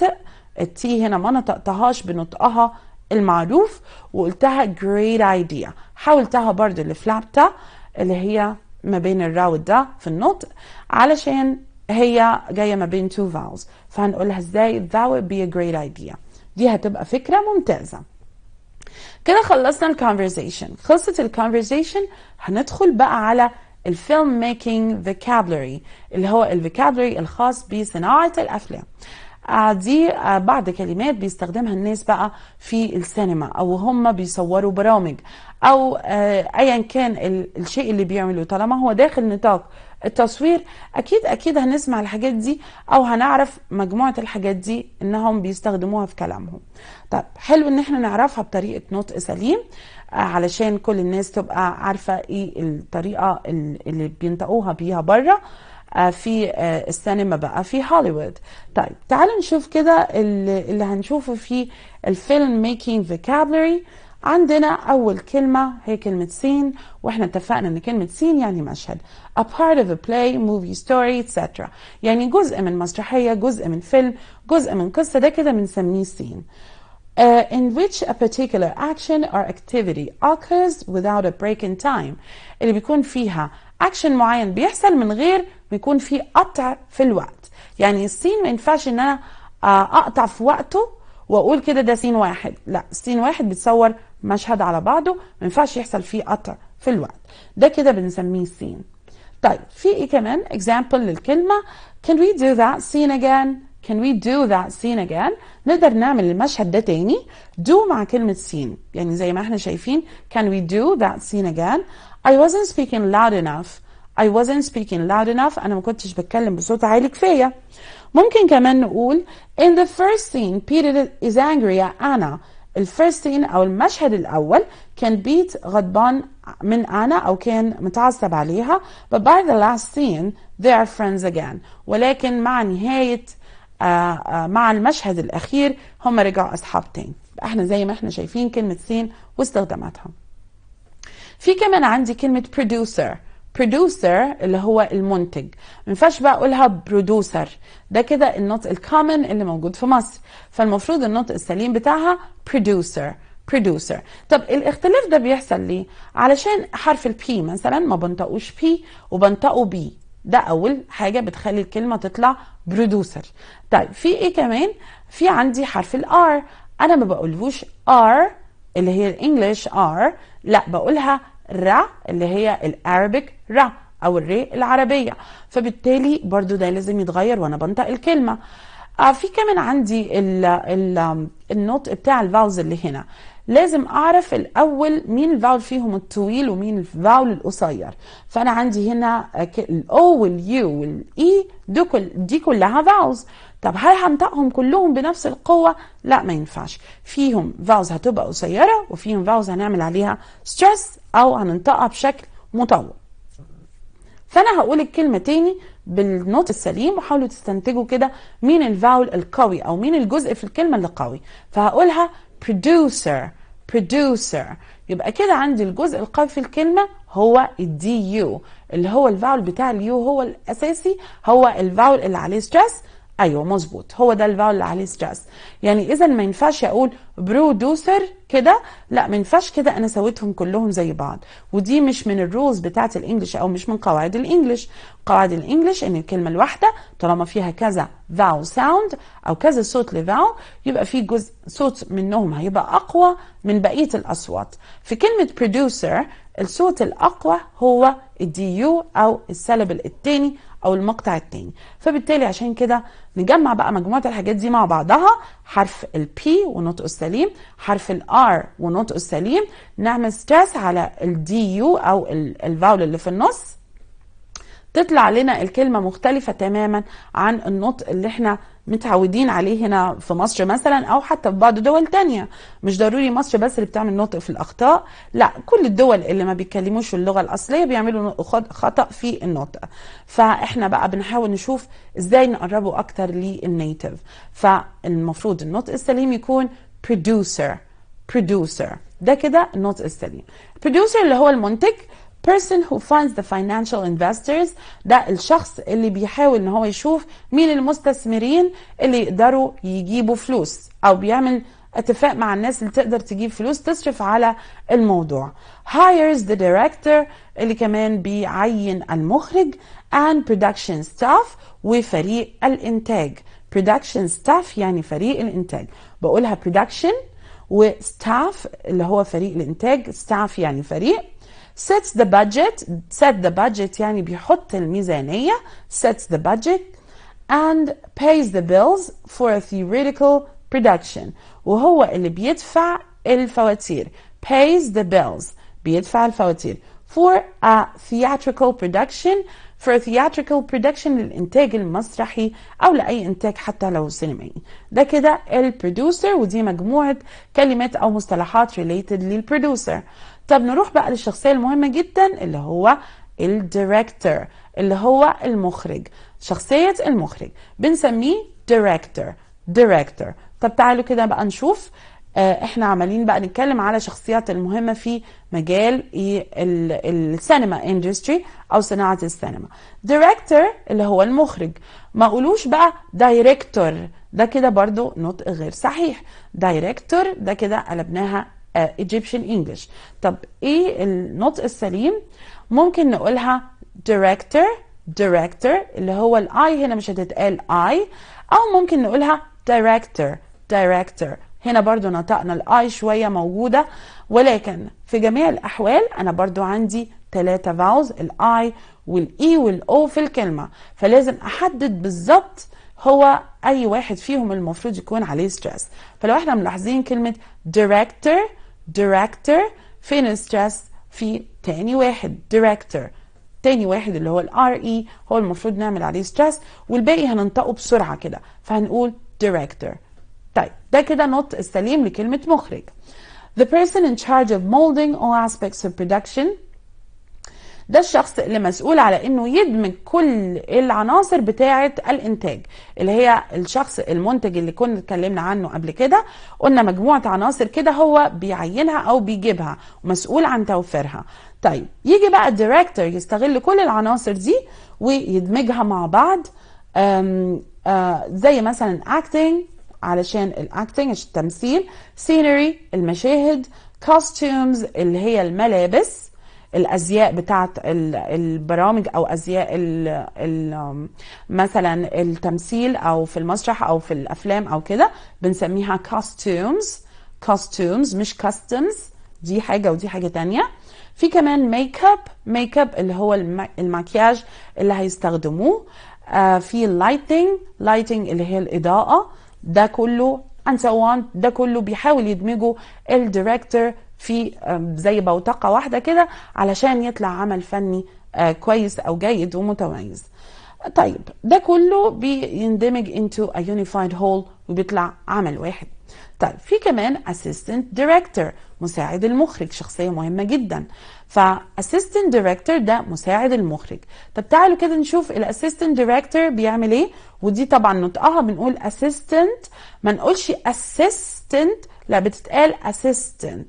التي هنا ما نطقتهاش بنطقها المعروف وقلتها جريت ايديا حاولتها برضو الفلابتا اللي هي ما بين الرا والدا في النطق علشان هي جاية ما بين تو فاولز فهنقولها ازاي that would be a great idea دي هتبقى فكرة ممتازة كده خلصنا الكونفرزيشن خلصت الكونفرزيشن هندخل بقى على الفيلم ميكينج فيكابلري اللي هو الفيكابلري الخاص بصناعة الأفلام آه، دي آه، بعض كلمات بيستخدمها الناس بقى في السينما او هم بيصوروا برامج او آه، ايا كان الشيء اللي بيعملوه طالما هو داخل نطاق التصوير اكيد اكيد هنسمع الحاجات دي او هنعرف مجموعه الحاجات دي انهم بيستخدموها في كلامهم طب حلو ان احنا نعرفها بطريقه نطق سليم علشان كل الناس تبقى عارفه ايه الطريقه اللي بينطقوها بيها بره آه، في آه، السينما بقى في هوليوود طيب تعالوا نشوف كده اللي هنشوفه في الفيلم ميكينج فوكابلري عندنا أول كلمة هي كلمة سين وإحنا اتفقنا إن كلمة سين يعني مشهد a part of a play, movie story, etc. يعني جزء من مسرحية جزء من فيلم جزء من قصة ده كده بنسميه سين uh, in which a particular action or activity occurs without a break in time اللي بيكون فيها action معين بيحصل من غير بيكون في قطع في الوقت يعني السين ما ينفعش ان انا آه، اقطع في وقته واقول كده ده سين واحد لا سين واحد بتصور مشهد على بعضه ما ينفعش يحصل فيه قطع في الوقت ده كده بنسميه سين طيب في ايه كمان example للكلمه can we do that scene again Can we do that scene again? نقدر نعمل المشهد ده تاني do مع كلمة scene يعني زي ما احنا شايفين can we do that scene again I wasn't speaking loud enough I wasn't speaking loud enough أنا ما كنتش بتكلم بصوت عالي كفاية ممكن كمان نقول in the first scene Peter is angry at Anna first scene, او المشهد الاول كان بيت غضبان من انا او كان متعصب عليها but by the last scene they are friends again ولكن مع نهاية آه، آه، مع المشهد الأخير هم رجعوا أصحاب تاني احنا زي ما احنا شايفين كلمة سين واستخداماتها في كمان عندي كلمة producer producer اللي هو المنتج ما ينفعش بقى اقولها producer ده كده النطق الكومن اللي موجود في مصر فالمفروض النطق السليم بتاعها producer producer طب الاختلاف ده بيحصل ليه علشان حرف البي مثلا ما بنطقوش بي وبنطقوا بي ده اول حاجه بتخلي الكلمه تطلع برودوسر طيب في ايه كمان في عندي حرف الار انا ما بقولهوش ار اللي هي الانجليش ار لا بقولها را اللي هي الارابيك را او الري العربيه فبالتالي برضو ده لازم يتغير وانا بنطق الكلمه آه في كمان عندي النوت النطق بتاع الفاوز اللي هنا لازم اعرف الاول مين الفاول فيهم الطويل ومين الفاول القصير فانا عندي هنا الاو واليو والاي كل دي كلها فاولز طب هل هنطقهم كلهم بنفس القوه لا ما ينفعش فيهم فاولز هتبقى قصيره وفيهم فاولز هنعمل عليها ستريس او هننطقها بشكل مطول فانا هقول الكلمه تاني بالنطق السليم وحاولوا تستنتجوا كده مين الفاول القوي او مين الجزء في الكلمه اللي قوي فهقولها producer producer يبقى كده عندي الجزء القوي في الكلمه هو الدي يو اللي هو الفاول بتاع اليو هو الاساسي هو الفاول اللي عليه ستريس ايوه مظبوط هو ده الفاول اللي عليه ستريس يعني اذا ما ينفعش اقول برودوسر كده لا ما ينفعش كده انا سويتهم كلهم زي بعض ودي مش من الرولز بتاعت الانجليش او مش من قواعد الانجليش قواعد الانجليش ان الكلمه الواحده طالما فيها كذا فاو ساوند او كذا صوت لفاو يبقى في جزء صوت منهم هيبقى اقوى من بقيه الاصوات في كلمه برودوسر الصوت الاقوى هو الدي يو او السلبل الثاني او المقطع الثاني فبالتالي عشان كده نجمع بقى مجموعه الحاجات دي مع بعضها حرف البي ونطقه السليم حرف الار ونطقه السليم نعمل ستريس على الدي يو او الفاول اللي في النص تطلع لنا الكلمه مختلفه تماما عن النطق اللي احنا متعودين عليه هنا في مصر مثلا او حتى في بعض دول تانية مش ضروري مصر بس اللي بتعمل نطق في الاخطاء لا كل الدول اللي ما بيتكلموش اللغه الاصليه بيعملوا خطا في النطق فاحنا بقى بنحاول نشوف ازاي نقربه اكتر للنيتيف فالمفروض النطق السليم يكون producer producer ده كده النطق السليم producer اللي هو المنتج person who finds the financial investors ده الشخص اللي بيحاول ان هو يشوف مين المستثمرين اللي يقدروا يجيبوا فلوس او بيعمل اتفاق مع الناس اللي تقدر تجيب فلوس تصرف على الموضوع hires the director اللي كمان بيعين المخرج and production staff وفريق الانتاج production staff يعني فريق الانتاج بقولها production وستاف اللي هو فريق الانتاج staff يعني فريق sets the budget set the budget يعني بيحط الميزانية sets the budget and pays the bills for a theoretical production وهو اللي بيدفع الفواتير pays the bills بيدفع الفواتير for a theatrical production for a theatrical production للإنتاج المسرحي أو لأي إنتاج حتى لو سينمائي ده كده البروديوسر ودي مجموعة كلمات أو مصطلحات related producer. طب نروح بقى للشخصية المهمة جدا اللي هو الديريكتور اللي هو المخرج شخصية المخرج بنسميه ديريكتور ديريكتور طب تعالوا كده بقى نشوف آه، احنا عمالين بقى نتكلم على شخصيات المهمه في مجال السينما اندستري او صناعه السينما دايركتور اللي هو المخرج ما قولوش بقى دايركتور ده كده برضو نطق غير صحيح دايركتور ده كده قلبناها آه، Egyptian English طب ايه النطق السليم ممكن نقولها director director اللي هو الاي هنا مش هتتقال اي او ممكن نقولها director director هنا برضو نطقنا الاي شوية موجودة ولكن في جميع الأحوال أنا برضو عندي ثلاثة فاوز الاي والاي e والاو في الكلمة فلازم أحدد بالظبط هو أي واحد فيهم المفروض يكون عليه ستريس فلو احنا ملاحظين كلمة director director فين stress في تاني واحد director تاني واحد اللي هو ال RE هو المفروض نعمل عليه stress والباقي هننطقه بسرعه كده فهنقول director طيب ده كده نط السليم لكلمه مخرج The person in charge of molding all aspects of production ده الشخص اللي مسؤول على انه يدمج كل العناصر بتاعه الانتاج اللي هي الشخص المنتج اللي كنا اتكلمنا عنه قبل كده قلنا مجموعه عناصر كده هو بيعينها او بيجيبها ومسؤول عن توفيرها طيب يجي بقى الدايركتور يستغل كل العناصر دي ويدمجها مع بعض آم آم آه، زي مثلا acting علشان الاكتنج التمثيل سينري المشاهد كوستيومز اللي هي الملابس الازياء بتاعت البرامج او ازياء مثلا التمثيل او في المسرح او في الافلام او كده بنسميها كوستومز كوستومز مش كاستمز دي حاجه ودي حاجه تانية في كمان ميك اب ميك اب اللي هو المكياج اللي هيستخدموه آه في لايتنج لايتنج اللي هي الاضاءه ده كله and so on ده كله بيحاول يدمجه الديريكتور في زي بوتقه واحده كده علشان يطلع عمل فني آه، كويس او جيد ومتميز طيب ده كله بيندمج into a unified whole وبيطلع عمل واحد طيب في كمان assistant director مساعد المخرج شخصية مهمة جدا assistant director ده مساعد المخرج طب تعالوا كده نشوف assistant director بيعمل ايه ودي طبعا نطقها بنقول assistant ما نقولش assistant لا بتتقال assistant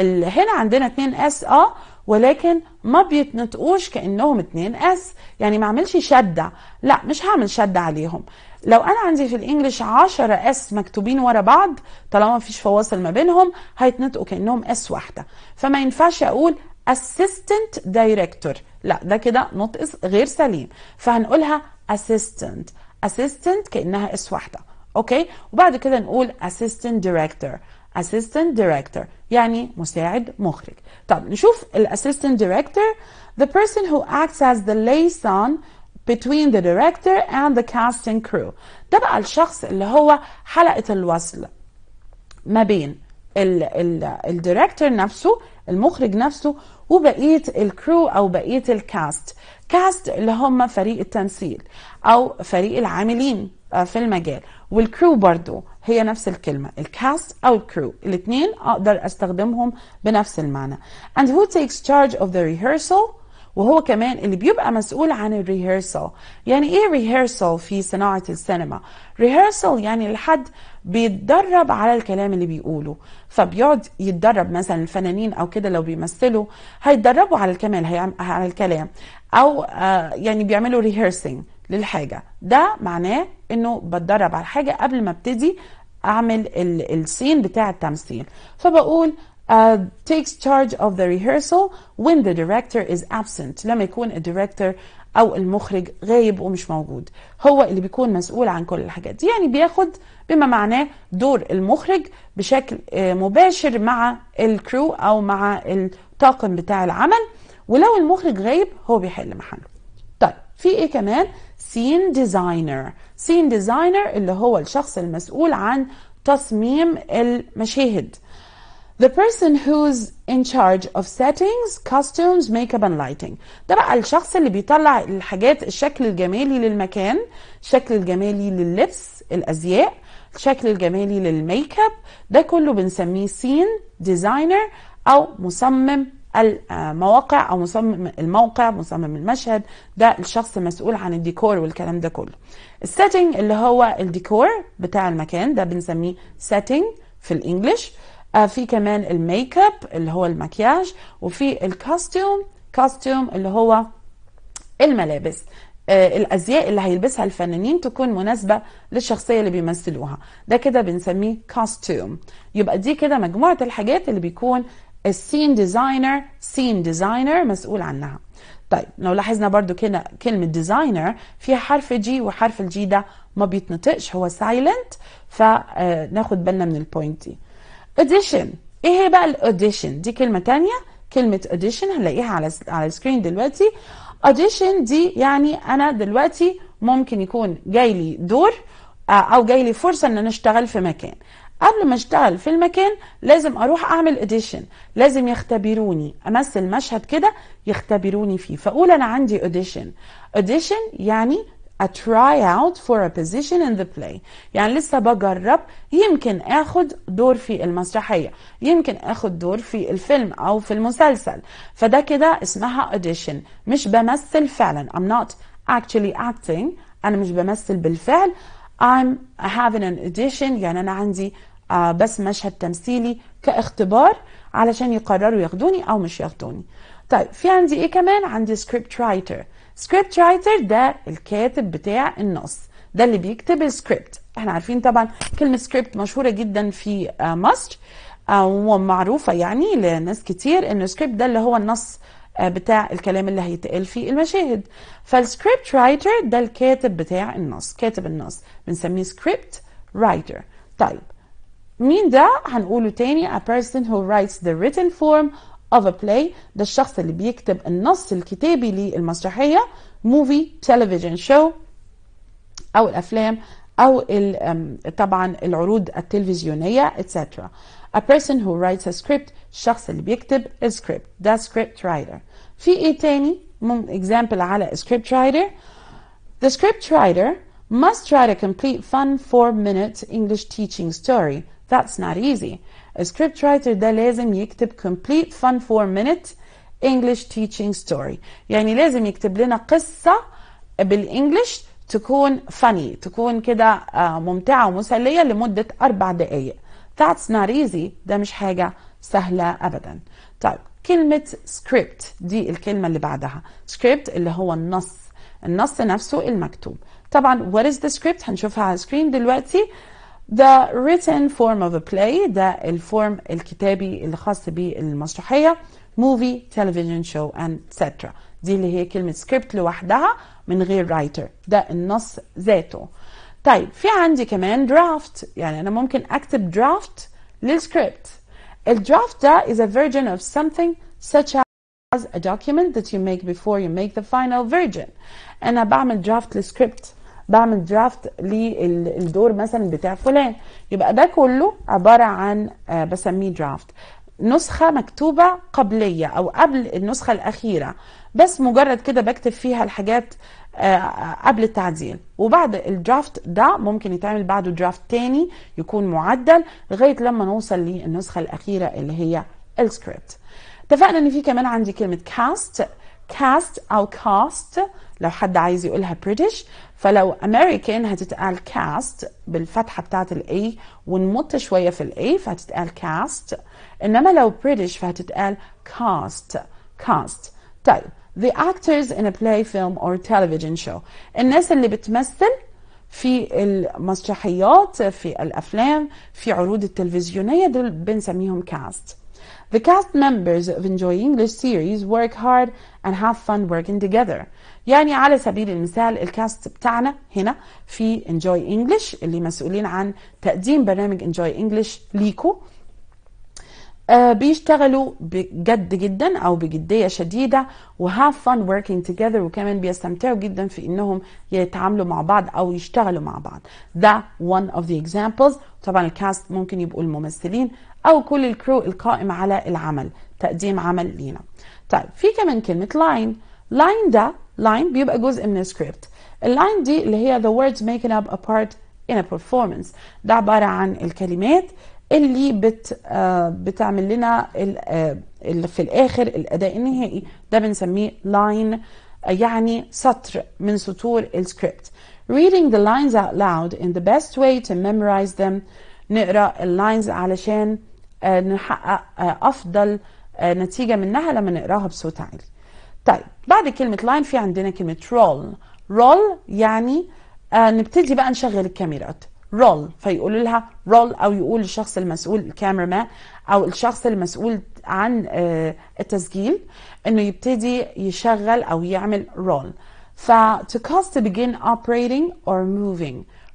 هنا عندنا 2 اس اه ولكن ما بيتنطقوش كانهم 2 اس يعني ما اعملش شده لا مش هعمل شده عليهم لو انا عندي في الانجليش 10 اس مكتوبين ورا بعض طالما ما فيش فواصل ما بينهم هيتنطقوا كانهم اس واحده فما ينفعش اقول assistant director لا ده كده نطق غير سليم فهنقولها assistant assistant كانها اس واحده اوكي وبعد كده نقول assistant director assistant director يعني مساعد مخرج طب نشوف assistant director the person who acts as the liaison between the director and the casting crew ده بقى الشخص اللي هو حلقة الوصل ما بين ال ال الديركتور نفسه المخرج نفسه وبقية الكرو أو بقية الكاست كاست اللي هم فريق التمثيل أو فريق العاملين آه، في المجال والكرو برضو هي نفس الكلمة الكاست أو الكرو الاثنين أقدر أستخدمهم بنفس المعنى and who takes charge of the rehearsal وهو كمان اللي بيبقى مسؤول عن الريهرسال يعني ايه ريهرسال في صناعة السينما ريهرسال يعني الحد بيتدرب على الكلام اللي بيقوله فبيقعد يتدرب مثلا الفنانين او كده لو بيمثلوا هيتدربوا على الكمال على الكلام او آه، يعني بيعملوا ريهرسينج للحاجة ده معناه انه بتدرب على حاجه قبل ما ابتدي اعمل السين بتاع التمثيل فبقول uh, takes charge of the rehearsal when the director is absent لما يكون الديريكتور او المخرج غايب ومش موجود هو اللي بيكون مسؤول عن كل الحاجات دي يعني بياخد بما معناه دور المخرج بشكل آه، مباشر مع الكرو او مع الطاقم بتاع العمل ولو المخرج غايب هو بيحل محله طيب في ايه كمان سين ديزاينر سين ديزاينر اللي هو الشخص المسؤول عن تصميم المشاهد The person who's in charge of settings, costumes, makeup and lighting. ده بقى الشخص اللي بيطلع الحاجات الشكل الجمالي للمكان، الشكل الجمالي لللبس، الازياء، الشكل الجمالي للميك اب، ده كله بنسميه سين ديزاينر او مصمم المواقع او مصمم الموقع مصمم المشهد ده الشخص المسؤول عن الديكور والكلام ده كله السيتنج اللي هو الديكور بتاع المكان ده بنسميه سيتنج في الانجليش آه، في كمان الميك اب اللي هو المكياج وفي الكاستيوم كاستيوم اللي هو الملابس آه، الازياء اللي هيلبسها الفنانين تكون مناسبه للشخصيه اللي بيمثلوها ده كده بنسميه كاستيوم يبقى دي كده مجموعه الحاجات اللي بيكون السين ديزاينر سين ديزاينر مسؤول عنها طيب لو لاحظنا برضو كده كلمة ديزاينر فيها حرف جي وحرف الجي ده ما بيتنطقش هو سايلنت فناخد آه، بالنا من البوينت دي اديشن ايه هي بقى الاوديشن دي كلمة تانية كلمة اوديشن هنلاقيها على على السكرين دلوقتي اوديشن دي يعني انا دلوقتي ممكن يكون جاي لي دور آه، او جاي لي فرصة ان انا اشتغل في مكان قبل ما اشتغل في المكان لازم اروح اعمل اوديشن لازم يختبروني امثل مشهد كده يختبروني فيه فاقول انا عندي اوديشن اوديشن يعني a out for a position in the play يعني لسه بجرب يمكن اخد دور في المسرحية يمكن اخد دور في الفيلم او في المسلسل فده كده اسمها audition مش بمثل فعلا I'm not actually acting انا مش بمثل بالفعل I'm having an audition يعني أنا عندي آه، بس مشهد تمثيلي كاختبار علشان يقرروا ياخدوني أو مش ياخدوني طيب في عندي إيه كمان عندي script writer script writer ده الكاتب بتاع النص ده اللي بيكتب السكريبت احنا عارفين طبعا كلمة سكريبت مشهورة جدا في آه، مصر آه، ومعروفة يعني لناس كتير ان السكريبت ده اللي هو النص آه، بتاع الكلام اللي هيتقال في المشاهد فالسكريبت رايتر ده الكاتب بتاع النص كاتب النص بنسميه سكريبت رايتر طيب مين ده هنقوله تاني a person who writes the written form of a play ده الشخص اللي بيكتب النص الكتابي للمسرحية movie television show أو الأفلام أو طبعا العروض التلفزيونية etc A person who writes a script الشخص اللي بيكتب script the script writer في ايه تاني example على script writer The script writer must write a complete fun 4 minute English teaching story That's not easy A script writer ده لازم يكتب complete fun 4 minute English teaching story يعني لازم يكتب لنا قصة بالإنجليش تكون funny تكون كده ممتعة ومسلية لمدة أربع دقايق That's not easy ده مش حاجة سهلة أبدا طيب كلمة script دي الكلمة اللي بعدها script اللي هو النص النص نفسه المكتوب طبعا what is the script هنشوفها على السكرين دلوقتي the written form of a play ده الفورم الكتابي اللي خاص بالمسرحية movie television show and etc دي اللي هي كلمة script لوحدها من غير writer ده النص ذاته طيب في عندي كمان درافت يعني انا ممكن اكتب درافت للسكريبت الدرافت ده is a version of something such as a document that you make before you make the final version انا بعمل درافت للسكريبت بعمل درافت للدور مثلا بتاع فلان يبقى ده كله عباره عن آه، بسميه درافت نسخة مكتوبة قبلية أو قبل النسخة الأخيرة بس مجرد كده بكتب فيها الحاجات آه، قبل التعديل وبعد الدرافت ده ممكن يتعمل بعده درافت تاني يكون معدل لغايه لما نوصل للنسخه الاخيره اللي هي السكريبت اتفقنا ان في كمان عندي كلمه كاست كاست او كاست لو حد عايز يقولها بريتش فلو امريكان هتتقال كاست بالفتحه بتاعه الاي ونمط شويه في الاي فهتتقال كاست انما لو بريتش فهتتقال كاست كاست طيب the actors in a play film or television show الناس اللي بتمثل في المسرحيات في الأفلام في عروض التلفزيونية دول بنسميهم cast The cast members of Enjoy English series work hard and have fun working together. يعني على سبيل المثال الكاست بتاعنا هنا في Enjoy English اللي مسؤولين عن تقديم برنامج Enjoy English ليكو آه، بيشتغلوا بجد جدا او بجديه شديده وهاف فان working together وكمان بيستمتعوا جدا في انهم يتعاملوا مع بعض او يشتغلوا مع بعض ده one of the examples طبعا الكاست ممكن يبقوا الممثلين او كل الكرو القائم على العمل تقديم عمل لينا طيب في كمان كلمه لاين لاين ده لاين بيبقى جزء من السكريبت اللاين دي اللي هي the words making up a part in a performance ده عباره عن الكلمات اللي بت آه، بتعمل لنا آه، في الاخر الاداء النهائي ده بنسميه لاين آه، يعني سطر من سطور السكريبت reading the lines out loud in the best way to memorize them نقرا اللاينز علشان نحقق افضل نتيجه منها لما نقراها بصوت عالي طيب بعد كلمه لاين في عندنا كلمه رول رول يعني نبتدي بقى نشغل الكاميرات رول فيقول لها رول او يقول الشخص المسؤول الكاميرا مان او الشخص المسؤول عن آه، التسجيل انه يبتدي يشغل او يعمل رول ف to cause to begin operating or moving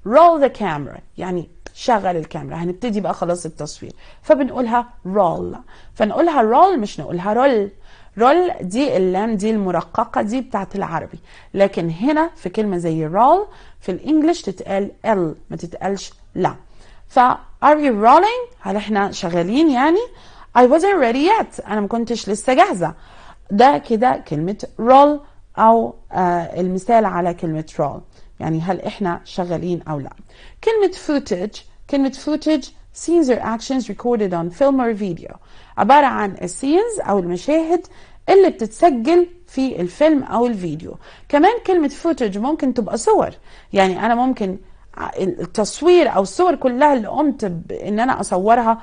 roll the camera يعني شغل الكاميرا هنبتدي بقى خلاص التصوير فبنقولها رول فنقولها رول مش نقولها رول رول دي اللام دي المرققة دي بتاعت العربي لكن هنا في كلمة زي رول في الانجليش تتقال ال ما تتقالش لا ف are you rolling هل احنا شغالين يعني I wasn't ready yet انا ما كنتش لسه جاهزه ده كده كلمه roll او آه المثال على كلمه roll يعني هل احنا شغالين او لا كلمه footage كلمه footage scenes or actions recorded on film or video عباره عن السينز او المشاهد اللي بتتسجل في الفيلم او الفيديو كمان كلمه فوتج ممكن تبقى صور يعني انا ممكن التصوير او الصور كلها اللي قمت ان انا اصورها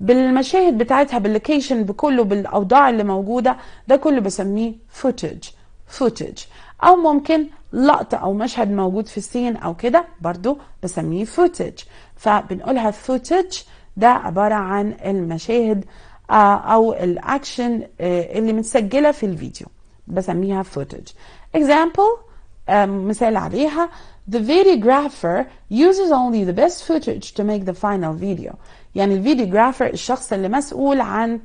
بالمشاهد بتاعتها باللوكيشن بكله بالاوضاع اللي موجوده ده كله بسميه فوتج فوتج او ممكن لقطة او مشهد موجود في السين او كده برضو بسميه فوتج فبنقولها فوتج ده عبارة عن المشاهد آه، او الاكشن آه، اللي متسجلة في الفيديو بسميها footage example um, مثال عليها the videographer uses only the best footage to make the final video يعني الفيديوغرافر الشخص اللي مسؤول عن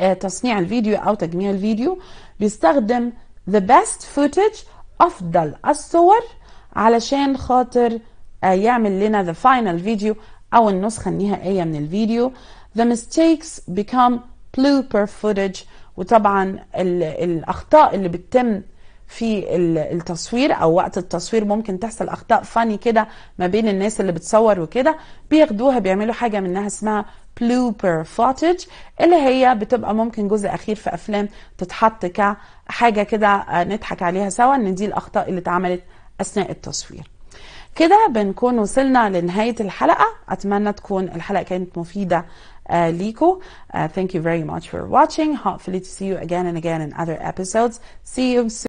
آه، تصنيع الفيديو أو تجميع الفيديو بيستخدم the best footage أفضل الصور علشان خاطر آه، يعمل لنا the final video أو النسخة النهائية من الفيديو the mistakes become blooper footage وطبعا الاخطاء اللي بتتم في التصوير او وقت التصوير ممكن تحصل اخطاء فاني كده ما بين الناس اللي بتصور وكده بياخدوها بيعملوا حاجه منها اسمها بلوبر فوتج اللي هي بتبقى ممكن جزء اخير في افلام تتحط كحاجه كده آه، نضحك عليها سوا ان دي الاخطاء اللي اتعملت اثناء التصوير كده بنكون وصلنا لنهاية الحلقة أتمنى تكون الحلقة كانت مفيدة uh, uh, thank you very much for watching hopefully to see you again and again in other episodes see you soon